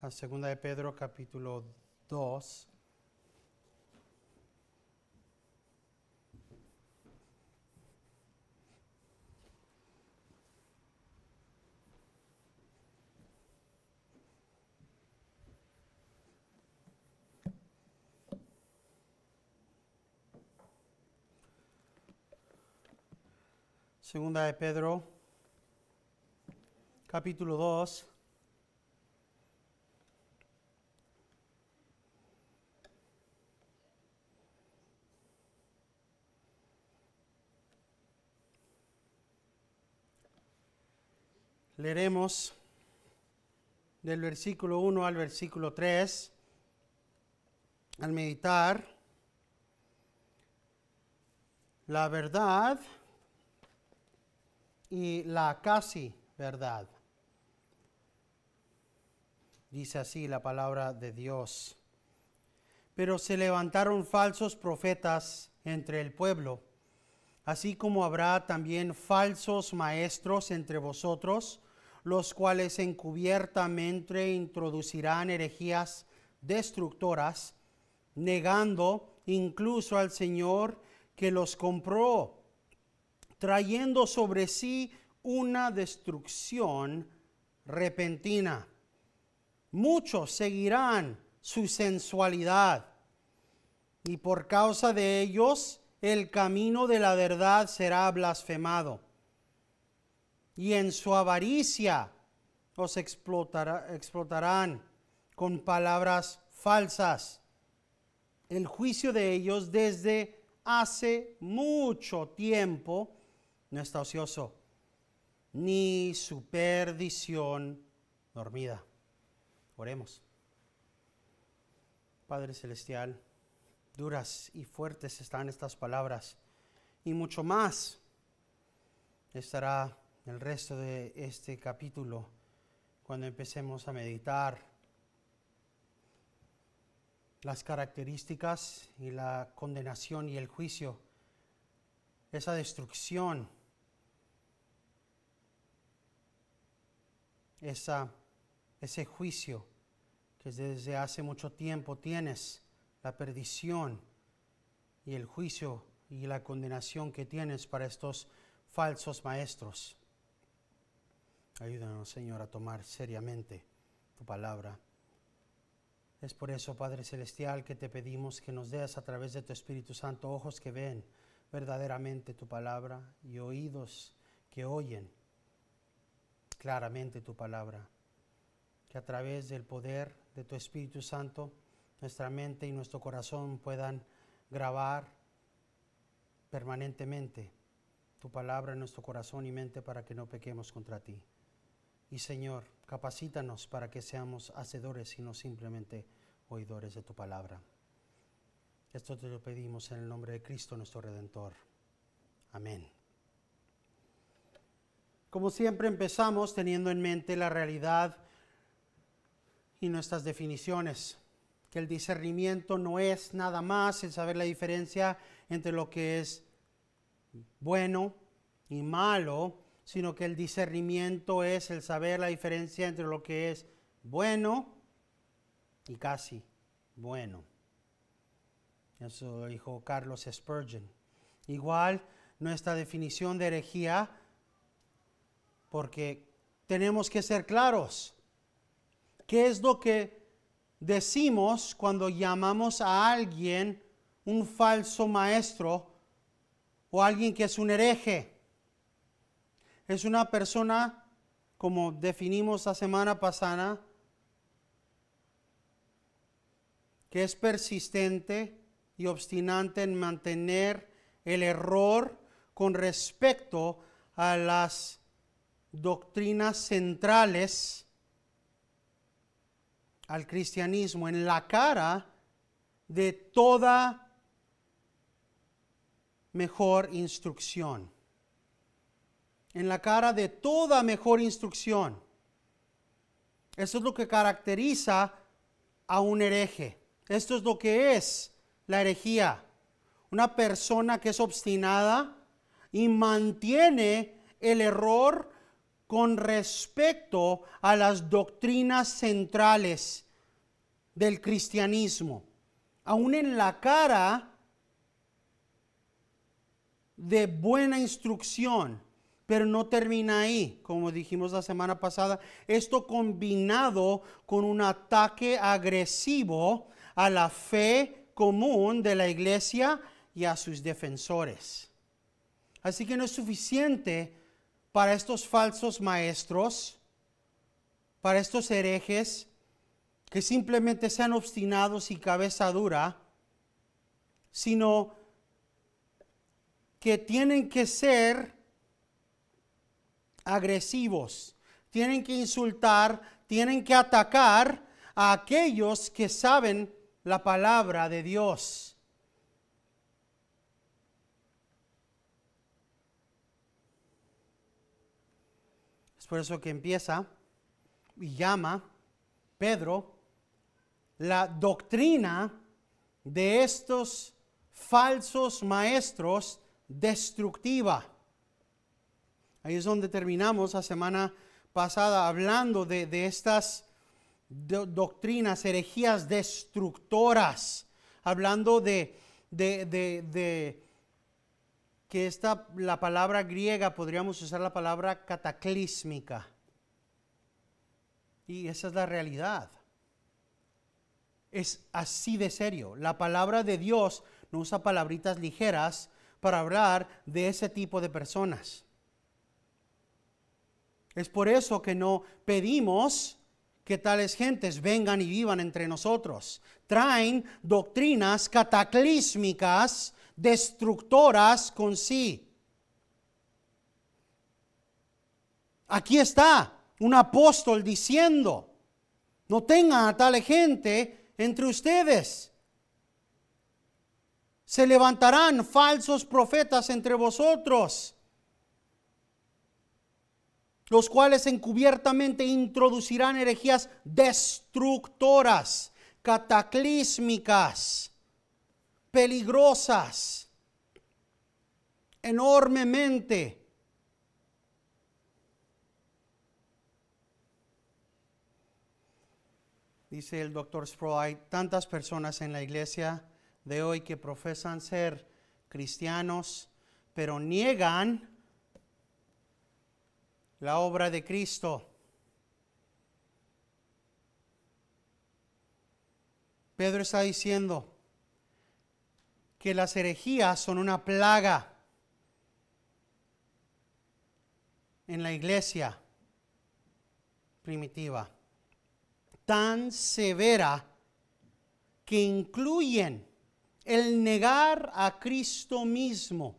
La segunda de Pedro capítulo 2. Segunda de Pedro, capítulo 2, Leeremos del versículo 1 al versículo 3. Al meditar la verdad y la casi verdad. Dice así la palabra de Dios. Pero se levantaron falsos profetas entre el pueblo, así como habrá también falsos maestros entre vosotros los cuales encubiertamente introducirán herejías destructoras, negando incluso al Señor que los compró, trayendo sobre sí una destrucción repentina. Muchos seguirán su sensualidad y por causa de ellos el camino de la verdad será blasfemado y en su avaricia os explotará, explotarán con palabras falsas. El juicio de ellos desde hace mucho tiempo no está ocioso, ni su perdición dormida. Oremos. Padre Celestial, duras y fuertes están estas palabras, y mucho más estará el resto de este capítulo cuando empecemos a meditar las características y la condenación y el juicio, esa destrucción, ese juicio que desde hace mucho tiempo tienes, la perdición y el juicio y la condenación que tienes para estos falsos maestros. Ayúdanos, Señor, a tomar seriamente tu palabra. Es por eso, Padre Celestial, que te pedimos que nos des a través de tu Espíritu Santo ojos que ven verdaderamente tu palabra y oídos que oyen claramente tu palabra. Que a través del poder de tu Espíritu Santo nuestra mente y nuestro corazón puedan grabar permanentemente tu palabra en nuestro corazón y mente para que no pequemos contra ti. Y Señor, capacítanos para que seamos hacedores y no simplemente oidores de tu palabra. Esto te lo pedimos en el nombre de Cristo nuestro Redentor. Amén. Como siempre empezamos teniendo en mente la realidad y nuestras definiciones, que el discernimiento no es nada más el saber la diferencia entre lo que es bueno y malo, sino que el discernimiento es el saber la diferencia entre lo que es bueno y casi bueno. Eso dijo Carlos Spurgeon. Igual nuestra definición de herejía, porque tenemos que ser claros. ¿Qué es lo que decimos cuando llamamos a alguien un falso maestro o alguien que es un hereje? es una persona, como definimos la semana pasada, que es persistente y obstinante en mantener el error con respecto a las doctrinas centrales al cristianismo en la cara de toda mejor instrucción en la cara de toda mejor instrucción. Eso es lo que caracteriza a un hereje. Esto es lo que es la herejía. Una persona que es obstinada y mantiene el error con respecto a las doctrinas centrales del cristianismo. Aún en la cara de buena instrucción, pero no termina ahí, como dijimos la semana pasada. Esto combinado con un ataque agresivo a la fe común de la iglesia y a sus defensores. Así que no es suficiente para estos falsos maestros, para estos herejes, que simplemente sean obstinados y cabeza dura, sino que tienen que ser agresivos, tienen que insultar, tienen que atacar a aquellos que saben la palabra de Dios. Es por eso que empieza y llama Pedro la doctrina de estos falsos maestros destructiva. Ahí es donde terminamos la semana pasada hablando de, estas doctrinas, herejías destructoras, hablando de, de, que esta, la palabra griega, podríamos usar la palabra cataclísmica. Y esa es la realidad. Es así de serio. La palabra de Dios no usa palabritas ligeras para hablar de ese tipo de personas. Es por eso que no pedimos que tales gentes vengan y vivan entre nosotros. Traen doctrinas cataclísmicas, destructoras con sí. Aquí está un apóstol diciendo, no tengan a tal gente entre ustedes. Se levantarán falsos profetas entre vosotros los cuales encubiertamente introducirán herejías destructoras, cataclísmicas, peligrosas, enormemente. Dice el doctor Sproul, hay tantas personas en la iglesia de hoy que profesan ser cristianos, pero niegan la obra de Cristo. Pedro está diciendo que las herejías son una plaga en la iglesia primitiva, tan severa que incluyen el negar a Cristo mismo.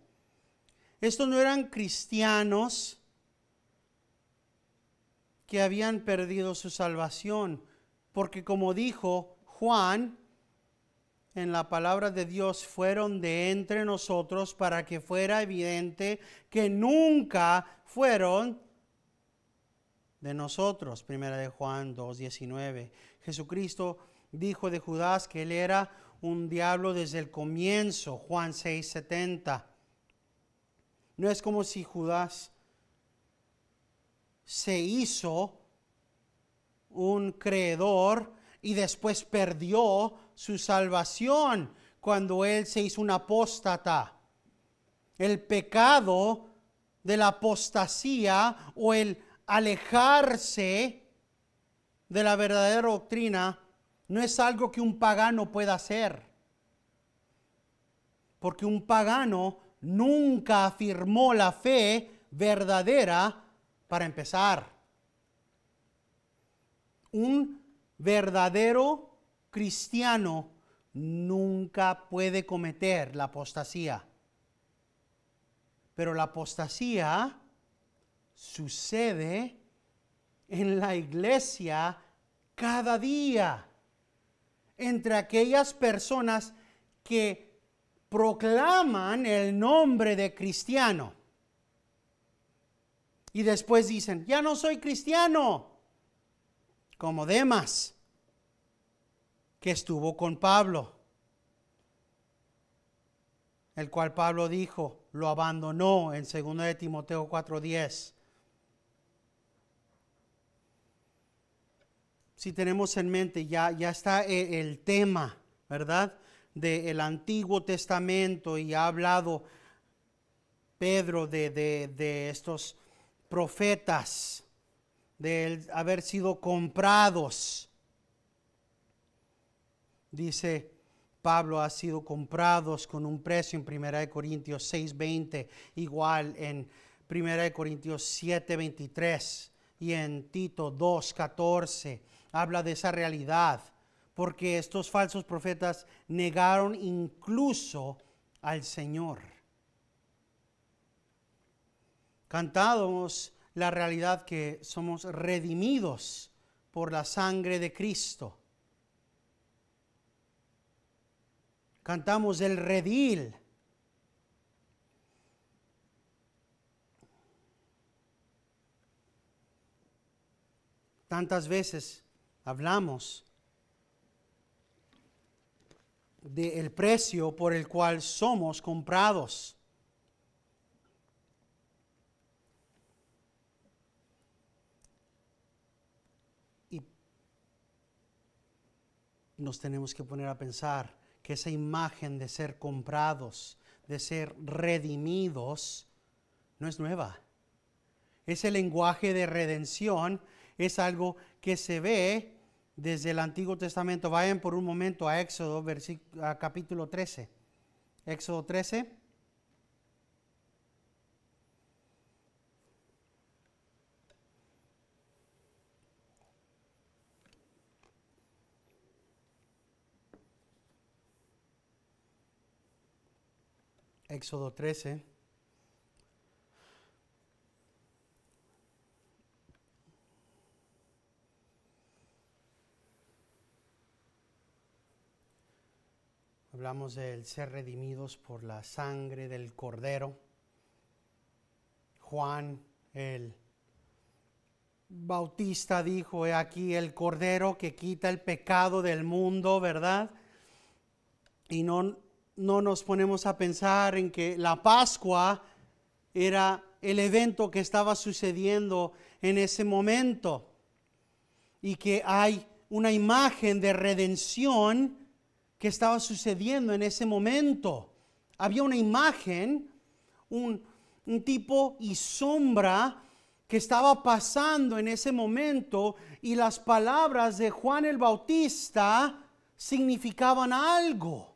Estos no eran cristianos que habían perdido su salvación, porque como dijo Juan, en la palabra de Dios fueron de entre nosotros para que fuera evidente que nunca fueron de nosotros. Primera de Juan 2.19. Jesucristo dijo de Judas que él era un diablo desde el comienzo. Juan 6.70. No es como si Judas se hizo un creedor y después perdió su salvación cuando él se hizo un apóstata. El pecado de la apostasía o el alejarse de la verdadera doctrina no es algo que un pagano pueda hacer. Porque un pagano nunca afirmó la fe verdadera para empezar. Un verdadero cristiano nunca puede cometer la apostasía. Pero la apostasía sucede en la iglesia cada día entre aquellas personas que proclaman el nombre de cristiano y después dicen, ya no soy cristiano, como Demas, que estuvo con Pablo, el cual Pablo dijo, lo abandonó en 2 de Timoteo 4:10. Si tenemos en mente, ya, ya está eh, el, tema, ¿verdad? Del Antiguo Testamento y ha hablado Pedro de, de, de estos profetas, de haber sido comprados. Dice Pablo ha sido comprados con un precio en de Corintios 6:20, igual en de Corintios 23 y en Tito 2:14. Habla de esa realidad, porque estos falsos profetas negaron incluso al Señor. Cantamos la realidad que somos redimidos por la sangre de Cristo. Cantamos el redil. Tantas veces hablamos del precio por el cual somos comprados. nos tenemos que poner a pensar que esa imagen de ser comprados, de ser redimidos, no es nueva. Ese lenguaje de redención es algo que se ve desde el Antiguo Testamento. Vayan por un momento a Éxodo, capítulo 13. Éxodo 13. Éxodo 13. Hablamos del ser redimidos por la sangre del cordero. Juan el Bautista dijo, he aquí el cordero que quita el pecado del mundo, ¿verdad? Y no no nos ponemos a pensar en que la Pascua era el evento que estaba sucediendo en ese momento y que hay una imagen de redención que estaba sucediendo en ese momento. Había una imagen, un, tipo y sombra que estaba pasando en ese momento y las palabras de Juan el Bautista significaban algo.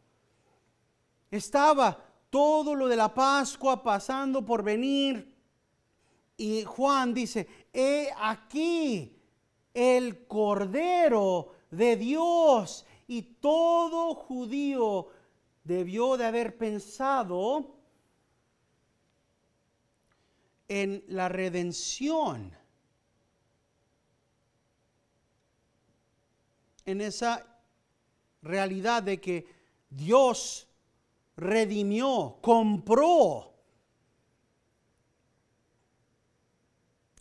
Estaba todo lo de la Pascua pasando por venir. Y Juan dice, he aquí el Cordero de Dios. Y todo judío debió de haber pensado en la redención. En esa realidad de que Dios redimió, compró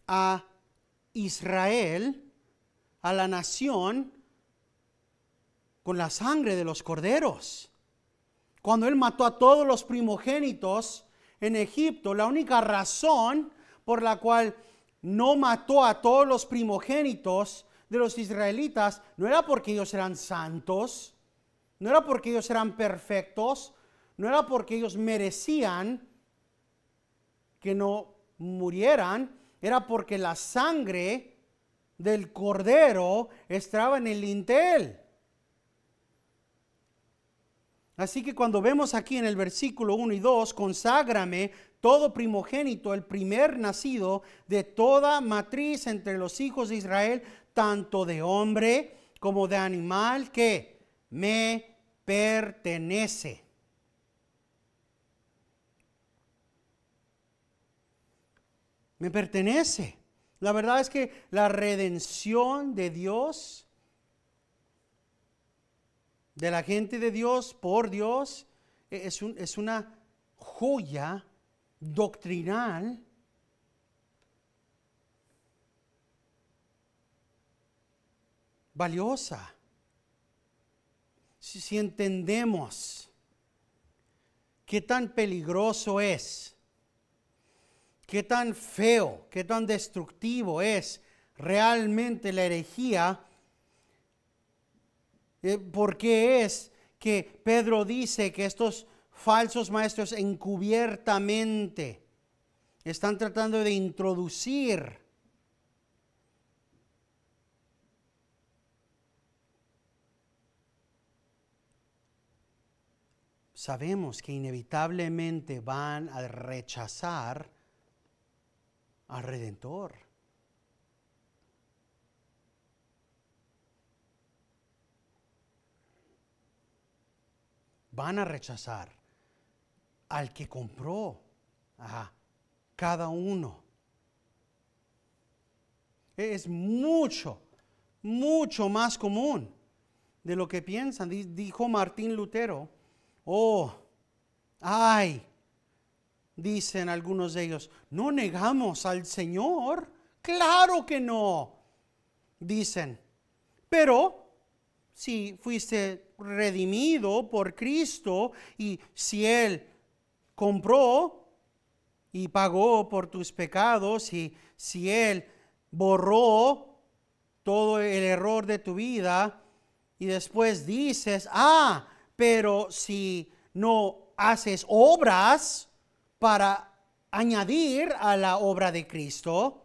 a Israel, a la nación, con la sangre de los corderos. Cuando él mató a todos los primogénitos en Egipto, la única razón por la cual no mató a todos los primogénitos de los israelitas no era porque ellos eran santos, no era porque ellos eran perfectos, no era porque ellos merecían que no murieran, era porque la sangre del cordero estaba en el lintel. Así que cuando vemos aquí en el versículo 1 y 2, conságrame todo primogénito, el primer nacido de toda matriz entre los hijos de Israel, tanto de hombre como de animal que me pertenece. me pertenece. La verdad es que la redención de Dios, de la gente de Dios, por Dios, e-, es, una joya doctrinal valiosa. Si, si entendemos qué tan peligroso es qué tan feo, qué tan destructivo es realmente la herejía, eh, porque es que Pedro dice que estos falsos maestros encubiertamente están tratando de introducir sabemos que inevitablemente van a rechazar al Redentor. Van a rechazar al que compró a cada uno. Es mucho, mucho más común de lo que piensan. Dijo Martín Lutero, oh, ay, dicen algunos de ellos, no negamos al Señor. Claro que no, dicen. Pero si fuiste redimido por Cristo y si Él compró y pagó por tus pecados y si Él borró todo el error de tu vida y después dices, ah, pero si no haces obras, para añadir a la obra de Cristo,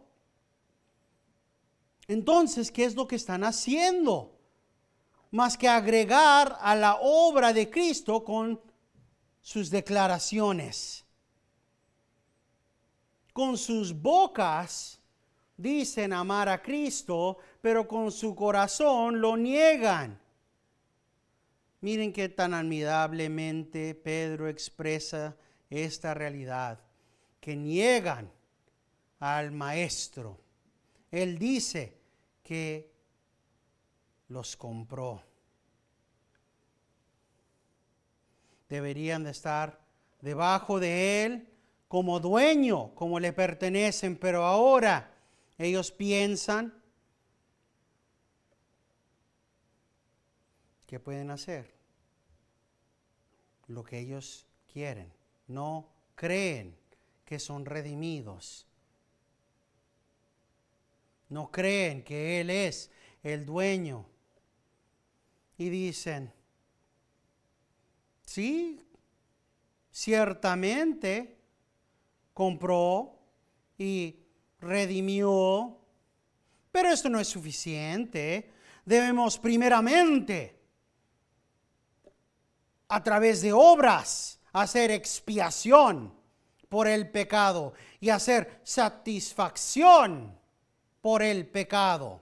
entonces, ¿qué es lo que están haciendo? Más que agregar a la obra de Cristo con sus declaraciones. Con sus bocas dicen amar a Cristo, pero con su corazón lo niegan. Miren qué tan admirablemente Pedro expresa esta realidad, que niegan al maestro. Él dice que los compró. Deberían de estar debajo de él como dueño, como le pertenecen, pero ahora ellos piensan que pueden hacer lo que ellos quieren no creen que son redimidos. No creen que Él es el dueño. Y dicen, sí, ciertamente compró y redimió, pero esto no es suficiente. Debemos primeramente, a través de obras, hacer expiación por el pecado y hacer satisfacción por el pecado.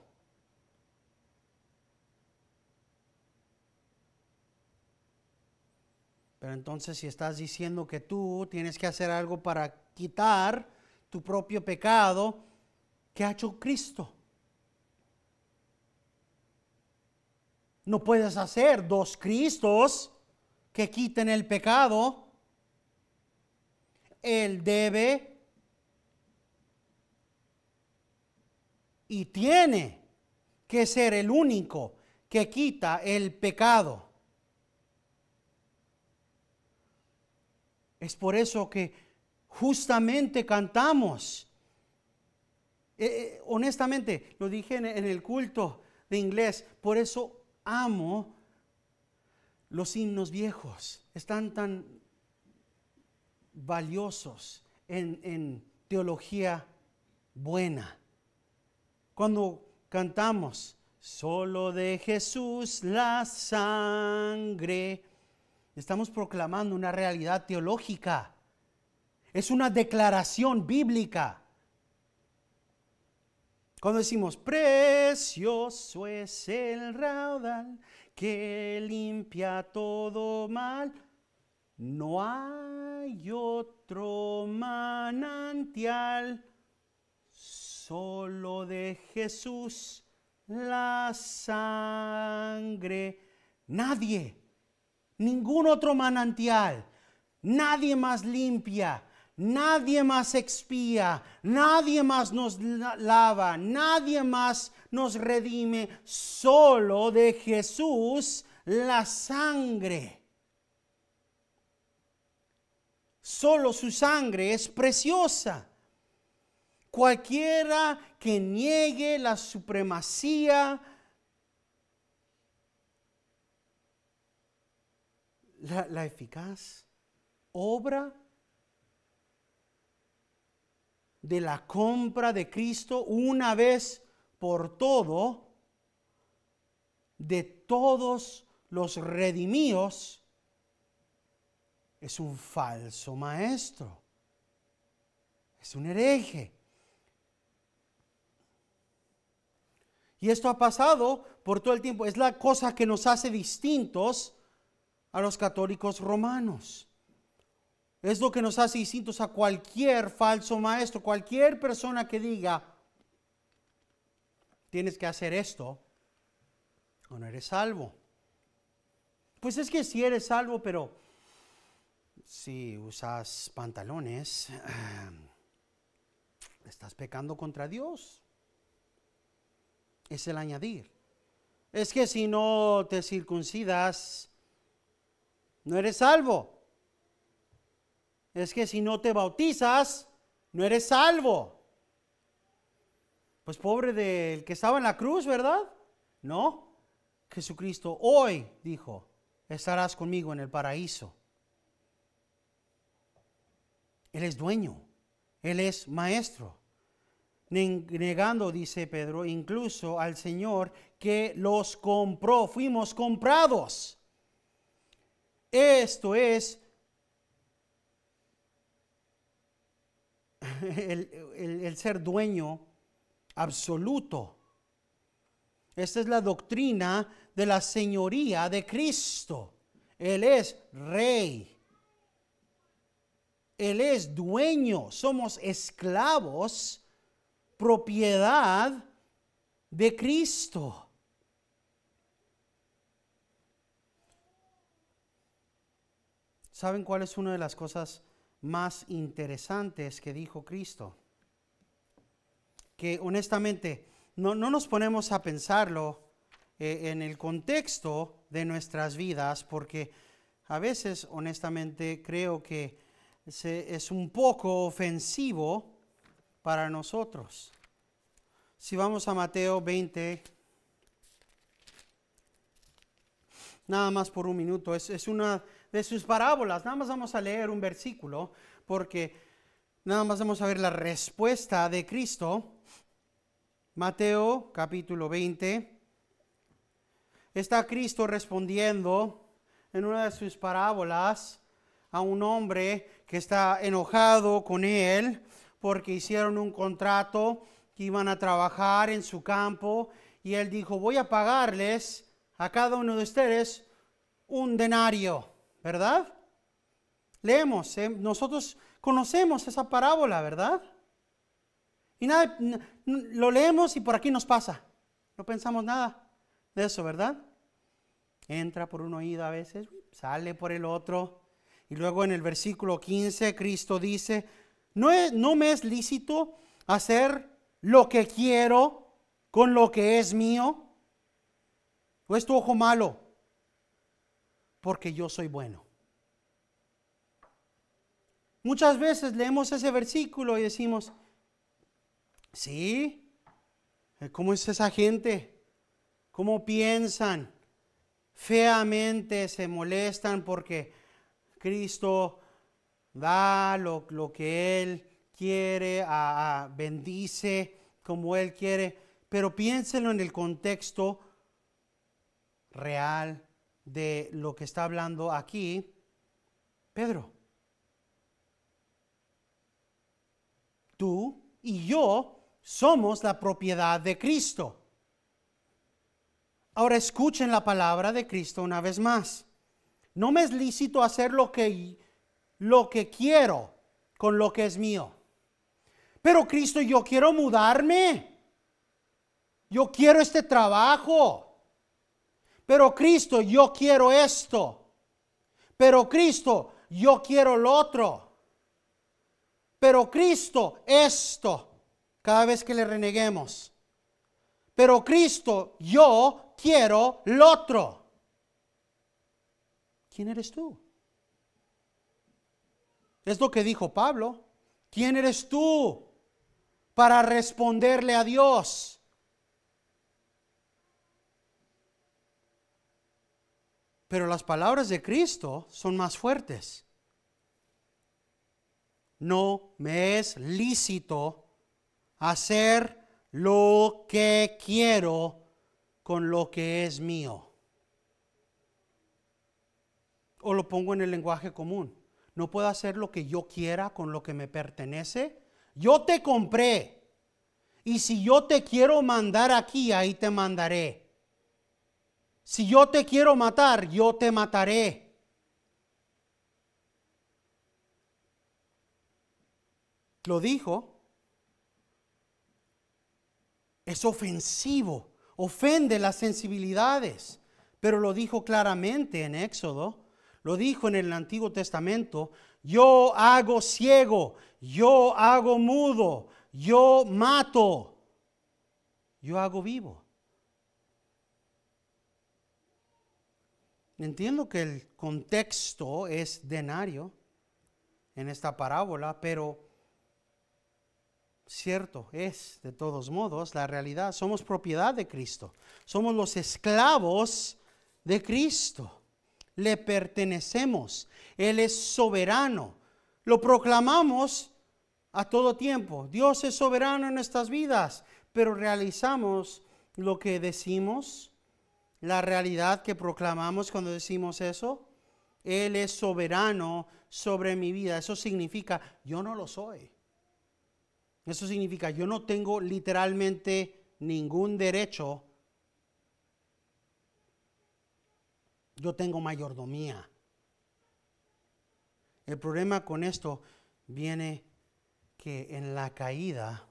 Pero entonces si estás diciendo que tú tienes que hacer algo para quitar tu propio pecado, ¿qué ha hecho Cristo? No puedes hacer dos Cristos que quiten el pecado. Él debe y tiene que ser el único que quita el pecado. Es por eso que justamente cantamos. Eh, eh, honestamente, lo dije en el culto de inglés, por eso amo los himnos viejos. Están tan valiosos en, teología buena. Cuando cantamos, solo de Jesús la sangre, estamos proclamando una realidad teológica. Es una declaración bíblica. Cuando decimos, precioso es el raudal que limpia todo mal, no hay otro manantial, solo de Jesús la sangre. Nadie, ningún otro manantial, nadie más limpia, nadie más expía, nadie más nos lava, nadie más nos redime, solo de Jesús la sangre. Solo su sangre es preciosa. Cualquiera que niegue la supremacía, la, la eficaz obra de la compra de Cristo una vez por todo de todos los redimidos es un falso maestro, es un hereje. Y esto ha pasado por todo el tiempo. Es la cosa que nos hace distintos a los católicos romanos. Es lo que nos hace distintos a cualquier falso maestro, cualquier persona que diga, tienes que hacer esto o no eres salvo. Pues es que si eres salvo, pero si usas pantalones, estás pecando contra Dios. Es el añadir. Es que si no te circuncidas, no eres salvo. Es que si no te bautizas, no eres salvo. Pues pobre del que estaba en la cruz, ¿verdad? No. Jesucristo hoy dijo, estarás conmigo en el paraíso. Él es dueño, Él es maestro. Negando, dice Pedro, incluso al Señor que los compró, fuimos comprados. Esto es el, ser dueño absoluto. Esta es la doctrina de la señoría de Cristo. Él es rey. Él es dueño, somos esclavos, propiedad de Cristo. ¿Saben cuál es una de las cosas más interesantes que dijo Cristo? Que honestamente no, nos ponemos a pensarlo eh, en el contexto de nuestras vidas porque a veces honestamente creo que es un poco ofensivo para nosotros. Si vamos a Mateo 20, nada más por un minuto, es, una de sus parábolas, nada más vamos a leer un versículo porque nada más vamos a ver la respuesta de Cristo. Mateo capítulo 20. Está Cristo respondiendo en una de sus parábolas a un hombre que está enojado con él porque hicieron un contrato que iban a trabajar en su campo y él dijo, voy a pagarles a cada uno de ustedes un denario, ¿verdad? Leemos, eh, nosotros conocemos esa parábola, ¿verdad? Y nada, lo leemos y por aquí nos pasa. No pensamos nada de eso, ¿verdad? Entra por un oído a veces, sale por el otro. Y luego en el versículo 15 Cristo dice, no, no me es lícito hacer lo que quiero con lo que es mío. ¿O es tu ojo malo, porque yo soy bueno. Muchas veces leemos ese versículo y decimos, sí, eh, ¿cómo es esa gente? ¿Cómo piensan? Feamente se molestan porque Cristo da lo, que Él quiere, bendice como Él quiere, pero piénselo en el contexto real de lo que está hablando aquí Pedro. Tú y yo somos la propiedad de Cristo. Ahora escuchen la palabra de Cristo una vez más. No me es lícito hacer lo que, lo que quiero con lo que es mío. Pero Cristo, yo quiero mudarme. Yo quiero este trabajo. Pero Cristo, yo quiero esto. Pero Cristo, yo quiero lo otro. Pero Cristo, esto. Cada vez que le reneguemos. Pero Cristo, yo quiero lo otro. ¿quién eres tú? Es lo que dijo Pablo. ¿Quién eres tú para responderle a Dios? Pero las palabras de Cristo son más fuertes. No me es lícito hacer lo que quiero con lo que es mío o lo pongo en el lenguaje común. No puedo hacer lo que yo quiera con lo que me pertenece. Yo te compré. Y si yo te quiero mandar aquí, ahí te mandaré. Si yo te quiero matar, yo te mataré. Lo dijo. Es ofensivo, ofende las sensibilidades, pero lo dijo claramente en Éxodo lo dijo en el Antiguo Testamento, yo hago ciego, yo hago mudo, yo mato, yo hago vivo. Entiendo que el contexto es denario en esta parábola, pero cierto es, de todos modos, la realidad. Somos propiedad de Cristo. Somos los esclavos de Cristo le pertenecemos. Él es soberano. Lo proclamamos a todo tiempo. Dios es soberano en nuestras vidas, pero realizamos lo que decimos, la realidad que proclamamos cuando decimos eso. Él es soberano sobre mi vida. Eso significa, yo no lo soy. Eso significa, yo no tengo literalmente ningún derecho Yo tengo mayordomía. El problema con esto viene que en la caída,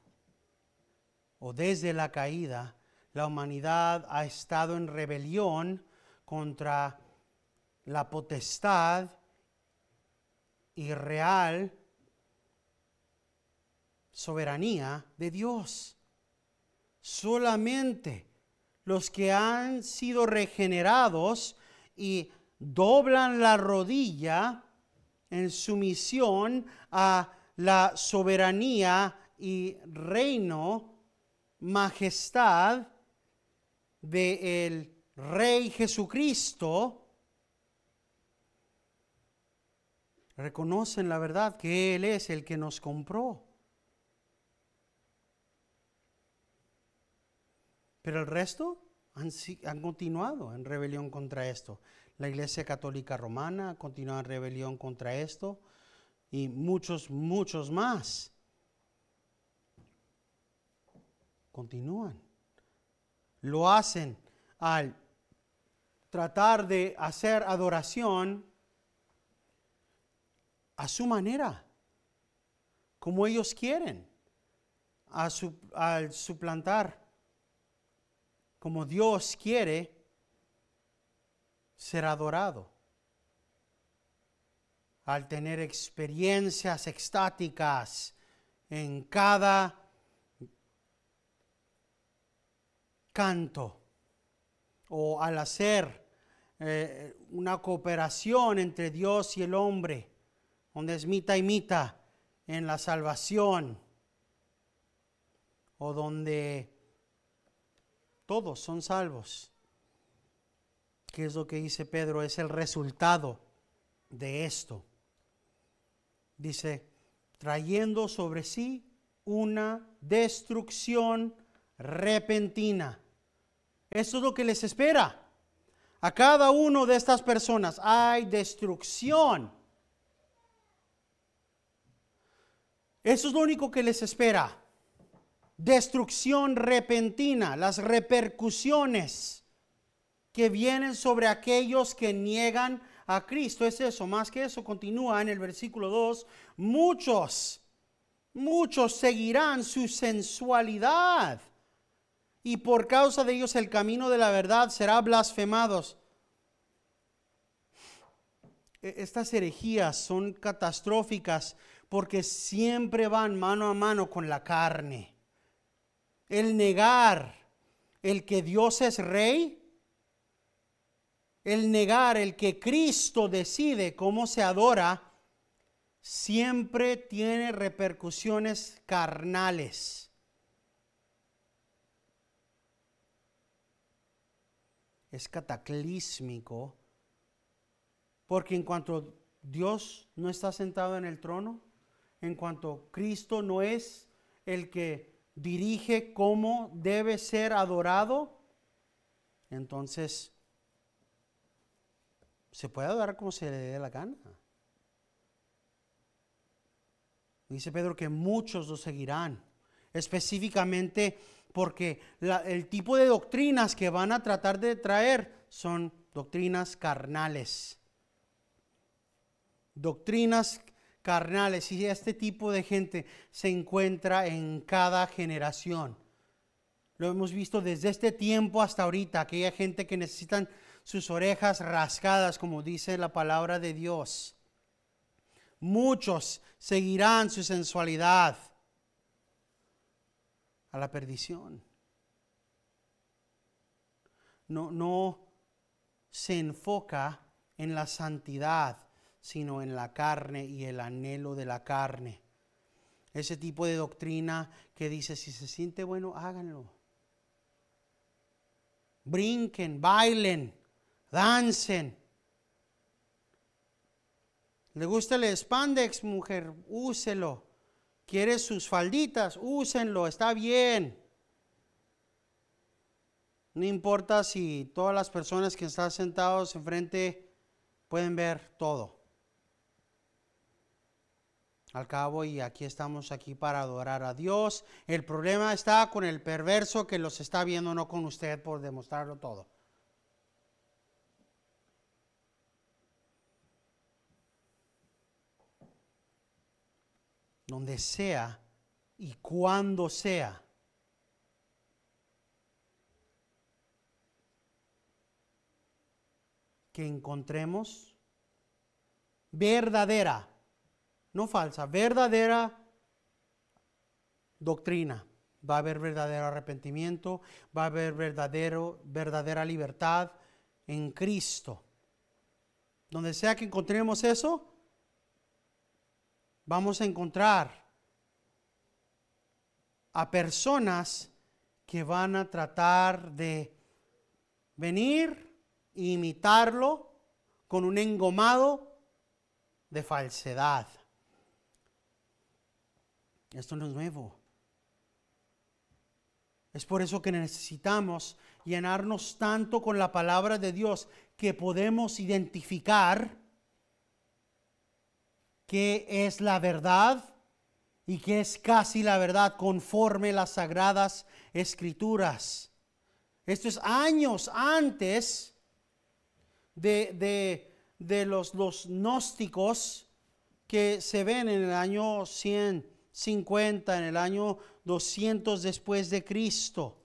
o desde la caída, la humanidad ha estado en rebelión contra la potestad irreal soberanía de Dios. Solamente los que han sido regenerados y doblan la rodilla en sumisión a la soberanía y reino, majestad del Rey Jesucristo, reconocen la verdad que Él es el que nos compró. Pero el resto han, continuado en rebelión contra esto. La Iglesia Católica Romana continúa en rebelión contra esto y muchos, muchos más continúan. Lo hacen al tratar de hacer adoración a su manera, como ellos quieren, al suplantar como Dios quiere ser adorado. Al tener experiencias extáticas en cada canto o al hacer eh, una cooperación entre Dios y el hombre, donde es mita y mita en la salvación o donde todos son salvos. ¿Qué es lo que dice Pedro? Es el resultado de esto. Dice, trayendo sobre sí una destrucción repentina. Eso es lo que les espera. A cada uno de estas personas hay destrucción. Eso es lo único que les espera destrucción repentina, las repercusiones que vienen sobre aquellos que niegan a Cristo. Es eso, más que eso, continúa en el versículo 2, muchos, muchos seguirán su sensualidad y por causa de ellos el camino de la verdad será blasfemados. E-, estas herejías son catastróficas porque siempre van mano a mano con la carne el negar el que Dios es rey, el negar el que Cristo decide cómo se adora, siempre tiene repercusiones carnales. Es cataclísmico, porque en cuanto Dios no está sentado en el trono, en cuanto Cristo no es el que dirige cómo debe ser adorado, entonces se puede adorar como se le dé la gana. Dice Pedro que muchos lo seguirán, específicamente porque el tipo de doctrinas que van a tratar de traer son doctrinas carnales, doctrinas carnales. Y este tipo de gente se encuentra en cada generación. Lo hemos visto desde este tiempo hasta ahorita, aquella gente que necesitan sus orejas rascadas, como dice la palabra de Dios. Muchos seguirán su sensualidad a la perdición. No, no se enfoca en la santidad sino en la carne y el anhelo de la carne. Ese tipo de doctrina que dice, si se siente bueno, háganlo. Brinquen, bailen, dancen. ¿Le gusta el spandex, mujer? Úselo. ¿Quiere sus falditas? Úsenlo, está bien. No importa si todas las personas que están sentados enfrente pueden ver todo al cabo y aquí estamos aquí para adorar a Dios. El problema está con el perverso que los está viendo, no con usted por demostrarlo todo. Donde sea y cuando sea. Que encontremos verdadera no falsa, verdadera doctrina. Va a haber verdadero arrepentimiento, va a haber verdadero, verdadera libertad en Cristo. Donde sea que encontremos eso, vamos a encontrar a personas que van a tratar de venir e imitarlo con un engomado de falsedad. Esto no es nuevo. Es por eso que necesitamos llenarnos tanto con la palabra de Dios que podemos identificar qué es la verdad y qué es casi la verdad conforme las sagradas escrituras. Esto es años antes de, los, los gnósticos que se ven en el año 100 50, en el año 200 después de Cristo.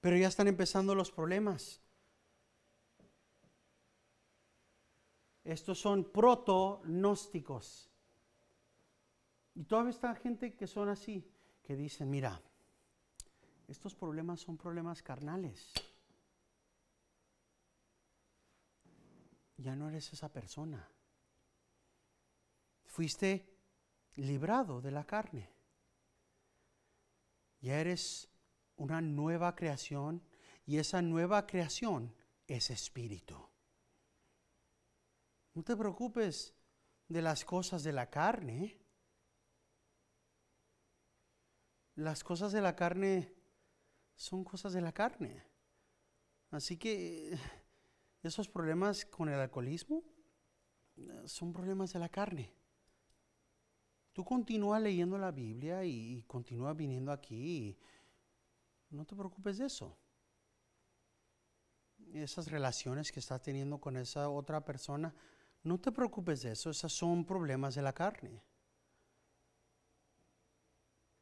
Pero ya están empezando los problemas. Estos son proto proto-nósticos Y todavía está gente que son así, que dicen, mira, estos problemas son problemas carnales. Ya no eres esa persona fuiste librado de la carne. Ya eres una nueva creación y esa nueva creación es espíritu. No te preocupes de las cosas de la carne. ¿eh? Las cosas de la carne son cosas de la carne. Así que esos problemas con el alcoholismo eh, son problemas de la carne. Tú continúas leyendo la Biblia y, continúas viniendo aquí. no te preocupes de eso. Esas relaciones que estás teniendo con esa otra persona, no te preocupes de eso. Esos son problemas de la carne.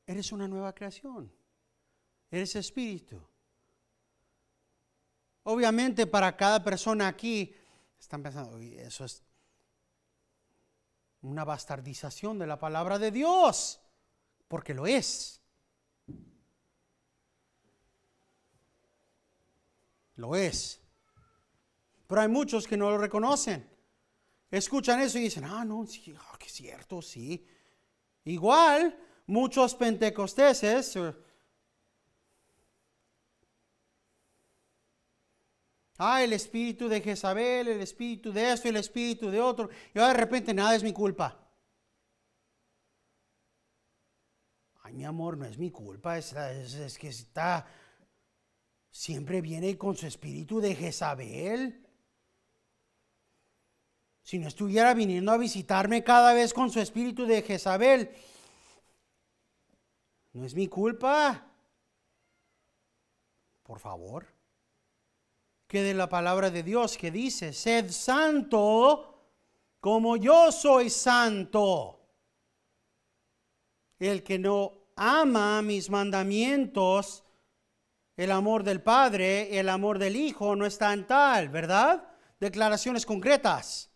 Eres una nueva creación. Eres espíritu. Obviamente para cada persona aquí están pensando, eso es una bastardización de la palabra de Dios, porque lo es. Lo es. Pero hay muchos que no lo reconocen. Escuchan eso y dicen, ah, no, sí, ah, que es cierto, sí. Igual, muchos pentecosteses, eh, Ah, el espíritu de Jezabel, el espíritu de esto, y el espíritu de otro. Y ahora de repente nada es mi culpa. Ay, mi amor, no es mi culpa, es, que está... Siempre viene con su espíritu de Jezabel. Si no estuviera viniendo a visitarme cada vez con su espíritu de Jezabel, no es mi culpa. Por favor que de la palabra de Dios que dice, sed santo como yo soy santo. El que no ama mis mandamientos, el amor del Padre, el amor del Hijo no es tan tal, ¿verdad? Declaraciones concretas.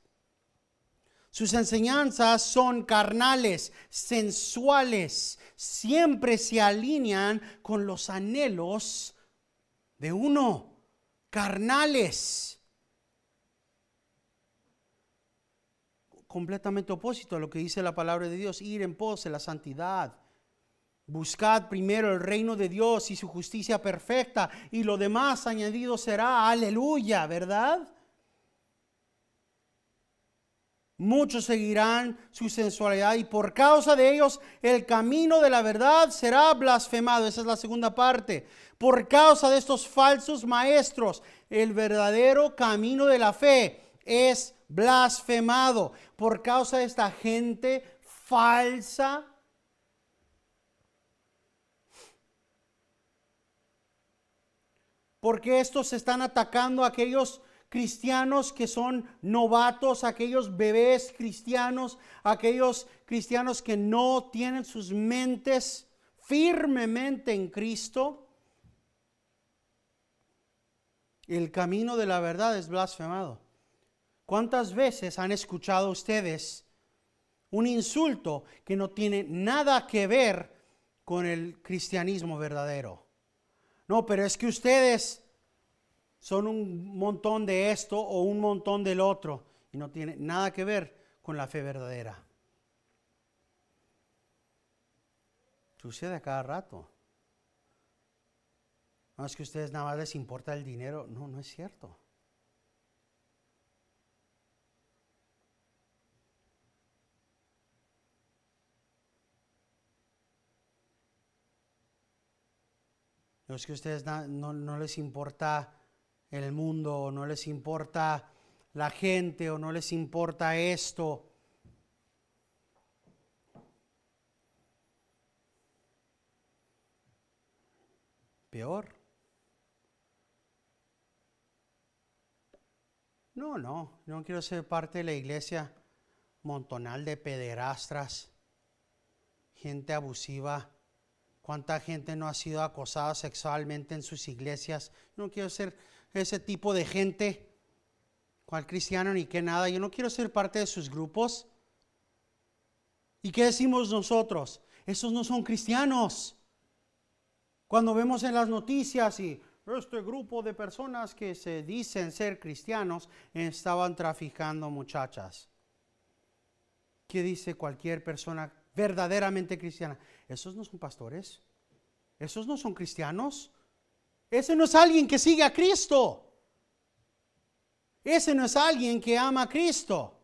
Sus enseñanzas son carnales, sensuales, siempre se alinean con los anhelos de uno carnales. Completamente opuesto a lo que dice la palabra de Dios, ir en pose de la santidad. Buscad primero el reino de Dios y su justicia perfecta y lo demás añadido será, aleluya, ¿verdad? Muchos seguirán su sensualidad y por causa de ellos el camino de la verdad será blasfemado. Esa es la segunda parte. Por causa de estos falsos maestros, el verdadero camino de la fe es blasfemado. Por causa de esta gente falsa. Porque estos están atacando a aquellos cristianos que son novatos, aquellos bebés cristianos, aquellos cristianos que no tienen sus mentes firmemente en Cristo, el camino de la verdad es blasfemado. ¿Cuántas veces han escuchado ustedes un insulto que no tiene nada que ver con el cristianismo verdadero? No, pero es que ustedes son un montón de esto o un montón del otro y no tiene nada que ver con la fe verdadera. Sucede a cada rato. No es que a ustedes nada más les importa el dinero. No, no es cierto. No es que a ustedes no, no les importa el mundo o no les importa la gente o no les importa esto. Peor. No, no, no quiero ser parte de la iglesia montonal de pederastras, gente abusiva. ¿Cuánta gente no ha sido acosada sexualmente en sus iglesias? no quiero ser ese tipo de gente. Cual cristiano ni qué nada? Yo no quiero ser parte de sus grupos. ¿Y qué decimos nosotros? Esos no son cristianos. Cuando vemos en las noticias y este grupo de personas que se dicen ser cristianos estaban traficando muchachas. ¿Qué dice cualquier persona verdaderamente cristiana? Esos no son pastores. Esos no son cristianos. Ese no es alguien que sigue a Cristo. Ese no es alguien que ama a Cristo.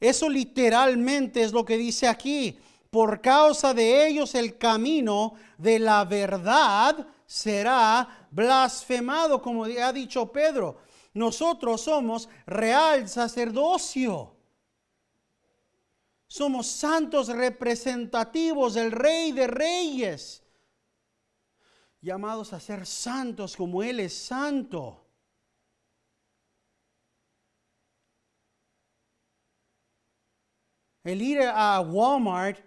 Eso literalmente es lo que dice aquí. Por causa de ellos el camino de la verdad será blasfemado, como ha dicho Pedro. Nosotros somos real sacerdocio. Somos santos representativos del Rey de Reyes llamados a ser santos como Él es santo. El ir a Walmart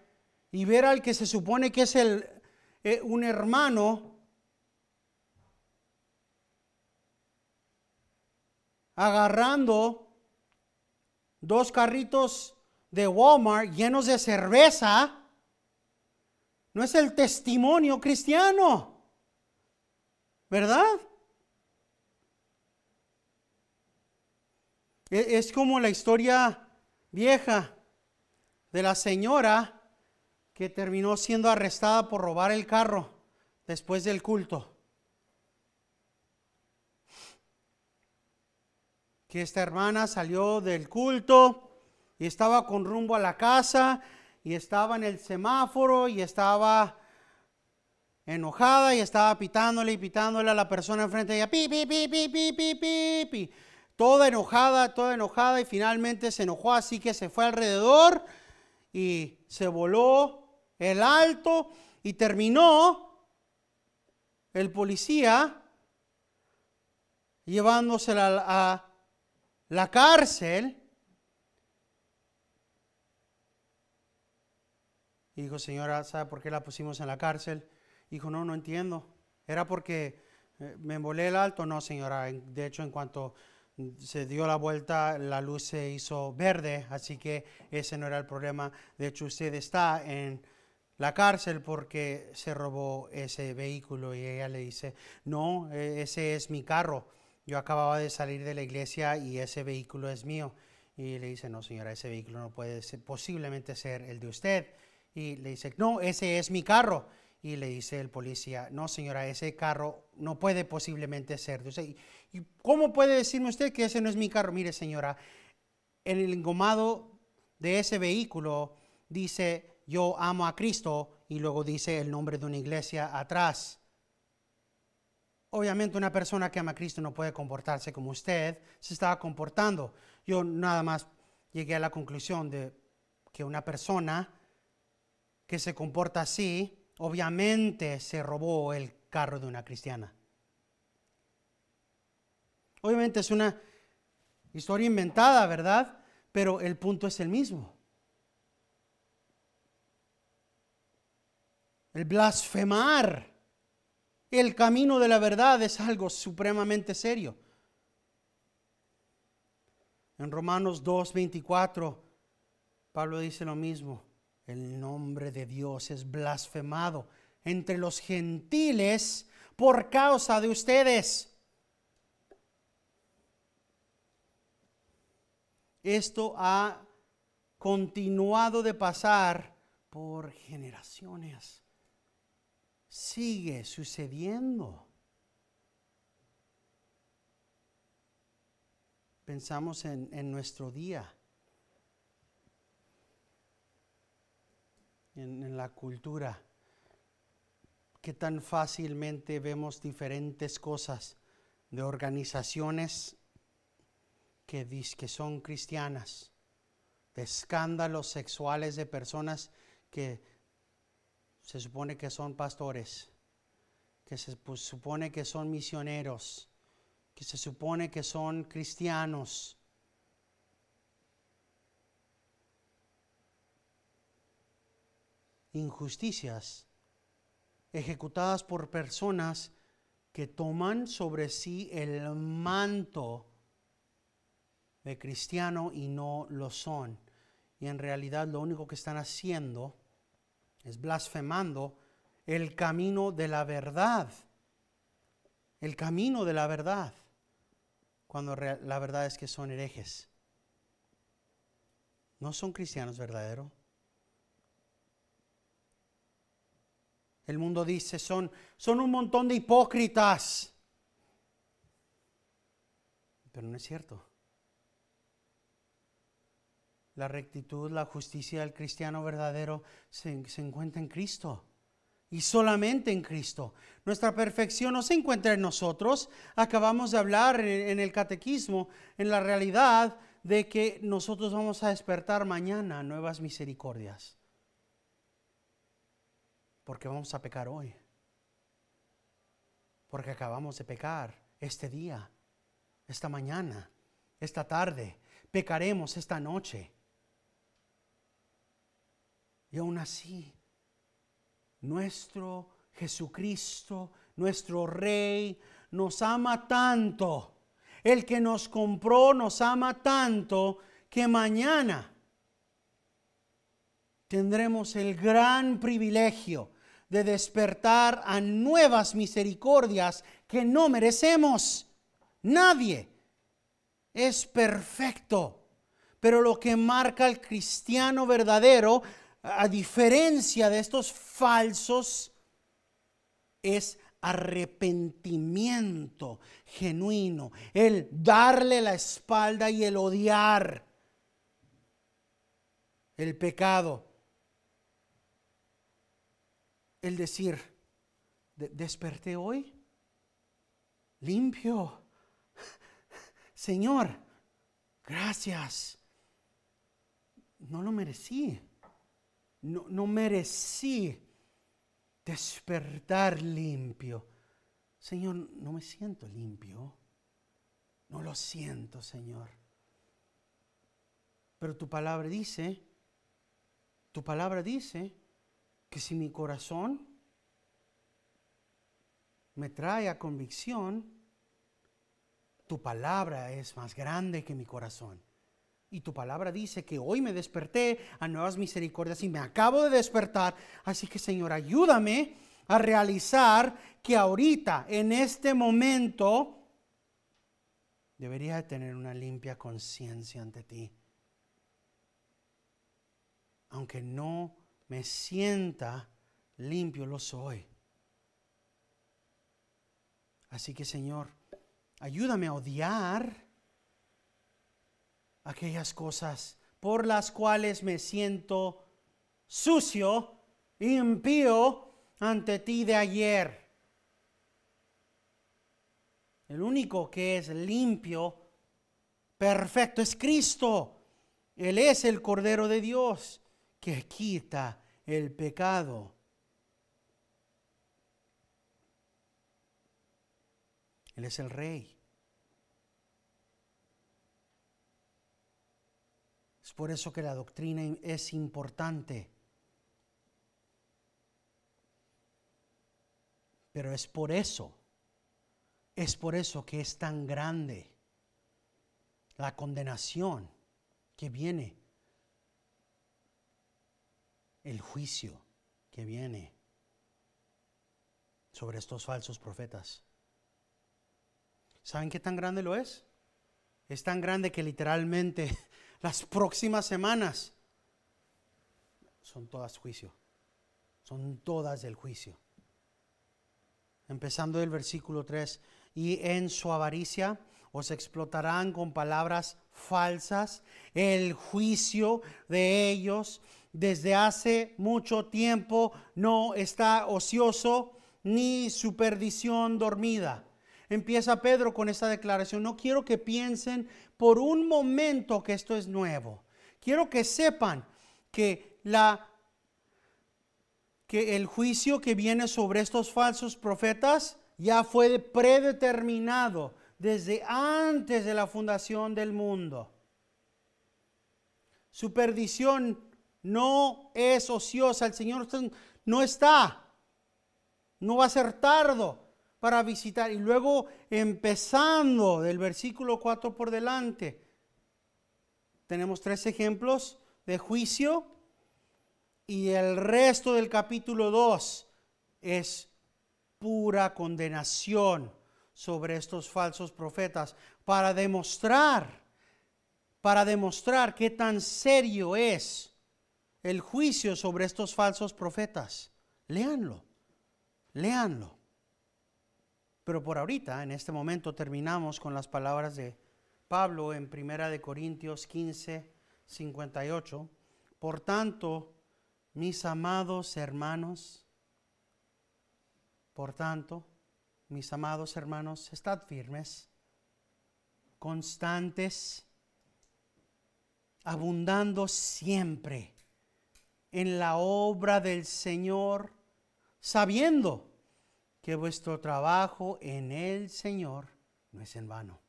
y ver al que se supone que es el, eh, un hermano agarrando dos carritos de Walmart llenos de cerveza, no es el testimonio cristiano. ¿Verdad? E-, es como la historia vieja de la señora que terminó siendo arrestada por robar el carro después del culto. Que esta hermana salió del culto y estaba con rumbo a la casa y estaba en el semáforo y estaba enojada y estaba pitándole y pitándole a la persona enfrente de ella, pi, pi, pi, pi, pi, pi, pi, pi. Toda enojada, toda enojada y finalmente se enojó, así que se fue alrededor y se voló el alto y terminó el policía llevándosela a la cárcel. Y dijo, señora, ¿sabe por qué la pusimos en la cárcel? Dijo, no, no entiendo. ¿Era porque eh, me volé el alto? No, señora. De hecho, en cuanto mm, se dio la vuelta, la luz se hizo verde, así que ese no era el problema. De hecho, usted está en la cárcel porque se robó ese vehículo y ella le dice, no, e, ese es mi carro. Yo acababa de salir de la iglesia y ese vehículo es mío. Y le dice, no, señora, ese vehículo no puede ser, posiblemente ser el de usted. Y le dice, no, ese es mi carro. Y le dice el policía, no señora, ese carro no puede posiblemente ser ¿Y cómo puede decirme usted que ese no es mi carro? Mire señora, en el engomado de ese vehículo dice, yo amo a Cristo y luego dice el nombre de una iglesia atrás. Obviamente una persona que ama a Cristo no puede comportarse como usted se estaba comportando. Yo nada más llegué a la conclusión de que una persona que se comporta así obviamente se robó el carro de una cristiana. Obviamente es una historia inventada, ¿verdad? Pero el punto es el mismo. El blasfemar el camino de la verdad es algo supremamente serio. En Romanos 2:24, Pablo dice lo mismo el nombre de Dios es blasfemado entre los gentiles por causa de ustedes. Esto ha continuado de pasar por generaciones. Sigue sucediendo. Pensamos en, en nuestro día en, la cultura, qué tan fácilmente vemos diferentes cosas de organizaciones que, que son cristianas, de escándalos sexuales de personas que se supone que son pastores, que se supone que son misioneros, que se supone que son cristianos, injusticias ejecutadas por personas que toman sobre sí el manto de cristiano y no lo son. Y en realidad lo único que están haciendo es blasfemando el camino de la verdad. El camino de la verdad. Cuando la verdad es que son herejes. No son cristianos verdaderos El mundo dice, son, son un montón de hipócritas. Pero no es cierto. La rectitud, la justicia del cristiano verdadero se, se encuentra en Cristo y solamente en Cristo. Nuestra perfección no se encuentra en nosotros. Acabamos de hablar en el catequismo, en la realidad de que nosotros vamos a despertar mañana nuevas misericordias porque vamos a pecar hoy. Porque acabamos de pecar este día, esta mañana, esta tarde. Pecaremos esta noche. Y aún así, nuestro Jesucristo, nuestro Rey, nos ama tanto. El que nos compró nos ama tanto que mañana tendremos el gran privilegio de despertar a nuevas misericordias que no merecemos. Nadie es perfecto, pero lo que marca al cristiano verdadero, a diferencia de estos falsos, es arrepentimiento genuino, el darle la espalda y el odiar el pecado el decir, desperté hoy limpio. Señor, gracias. No lo merecí. No, no merecí despertar limpio. Señor, no me siento limpio. No lo siento, Señor. Pero tu palabra dice, tu palabra dice que si mi corazón me trae a convicción, tu palabra es más grande que mi corazón. Y tu palabra dice que hoy me desperté a nuevas misericordias y me acabo de despertar. Así que Señor, ayúdame a realizar que ahorita, en este momento, debería tener una limpia conciencia ante ti. Aunque no me sienta limpio, lo soy. Así que Señor, ayúdame a odiar aquellas cosas por las cuales me siento sucio, impío ante ti de ayer. El único que es limpio, perfecto, es Cristo. Él es el Cordero de Dios que quita el pecado. Él es el rey. Es por eso que la doctrina es importante. Pero es por eso, es por eso que es tan grande la condenación que viene el juicio que viene sobre estos falsos profetas. ¿Saben qué tan grande lo es? Es tan grande que literalmente las próximas semanas son todas juicio. Son todas del juicio. Empezando el versículo 3, y en su avaricia os explotarán con palabras falsas. El juicio de ellos desde hace mucho tiempo no está ocioso ni su perdición dormida. Empieza Pedro con esta declaración, no quiero que piensen por un momento que esto es nuevo. Quiero que sepan que la que el juicio que viene sobre estos falsos profetas ya fue predeterminado desde antes de la fundación del mundo. Su perdición no es ociosa. El Señor no está. No va a ser tardo para visitar. Y luego empezando del versículo 4 por delante, tenemos tres ejemplos de juicio y el resto del capítulo 2 es pura condenación sobre estos falsos profetas para demostrar, para demostrar qué tan serio es el juicio sobre estos falsos profetas. Leanlo, leanlo. Pero por ahorita, en este momento, terminamos con las palabras de Pablo en 1 de Corintios 15, 58. Por tanto, mis amados hermanos, por tanto, mis amados hermanos, estad firmes, constantes, abundando siempre en la obra del Señor, sabiendo que vuestro trabajo en el Señor no es en vano.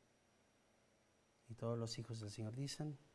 Y todos los hijos del Señor dicen,